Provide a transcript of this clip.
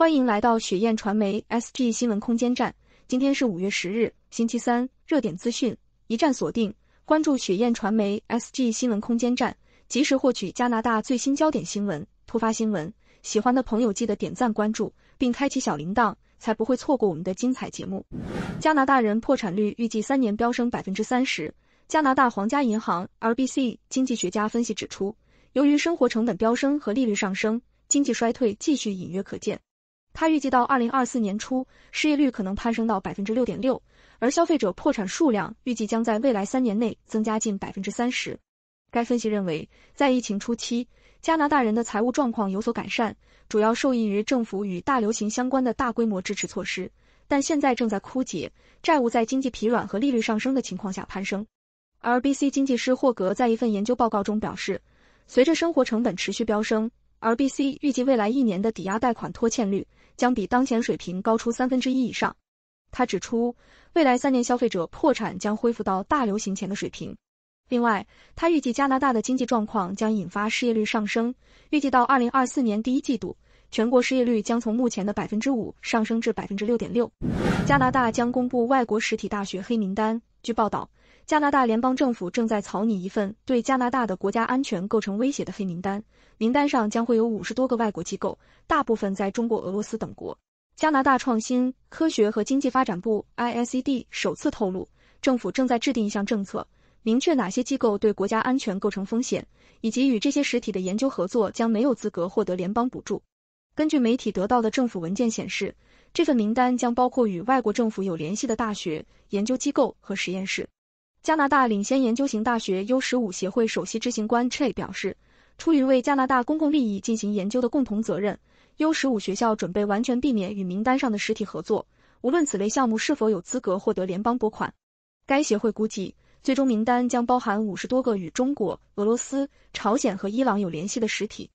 欢迎来到雪雁传媒 S G 新闻空间站。今天是五月十日，星期三。热点资讯一站锁定，关注雪雁传媒 S G 新闻空间站，及时获取加拿大最新焦点新闻、突发新闻。喜欢的朋友记得点赞、关注，并开启小铃铛，才不会错过我们的精彩节目。加拿大人破产率预计三年飙升百分之三十。加拿大皇家银行 R B C 经济学家分析指出，由于生活成本飙升和利率上升，经济衰退继续隐约可见。他预计到二零二四年初，失业率可能攀升到百分之六点六，而消费者破产数量预计将在未来三年内增加近百分之三十。该分析认为，在疫情初期，加拿大人的财务状况有所改善，主要受益于政府与大流行相关的大规模支持措施，但现在正在枯竭。债务在经济疲软和利率上升的情况下攀升。而 b c 经济师霍格在一份研究报告中表示，随着生活成本持续飙升。RBC 预计未来一年的抵押贷款拖欠率将比当前水平高出三分之一以上。他指出，未来三年消费者破产将恢复到大流行前的水平。另外，他预计加拿大的经济状况将引发失业率上升，预计到2024年第一季度。全国失业率将从目前的百分之五上升至百分之六点六。加拿大将公布外国实体大学黑名单。据报道，加拿大联邦政府正在草拟一份对加拿大的国家安全构成威胁的黑名单，名单上将会有五十多个外国机构，大部分在中国、俄罗斯等国。加拿大创新科学和经济发展部 （ISED） 首次透露，政府正在制定一项政策，明确哪些机构对国家安全构成风险，以及与这些实体的研究合作将没有资格获得联邦补助。根据媒体得到的政府文件显示，这份名单将包括与外国政府有联系的大学、研究机构和实验室。加拿大领先研究型大学 U 十五协会首席执行官 Che 表示，出于为加拿大公共利益进行研究的共同责任，U 十五学校准备完全避免与名单上的实体合作，无论此类项目是否有资格获得联邦拨款。该协会估计，最终名单将包含五十多个与中国、俄罗斯、朝鲜和伊朗有联系的实体。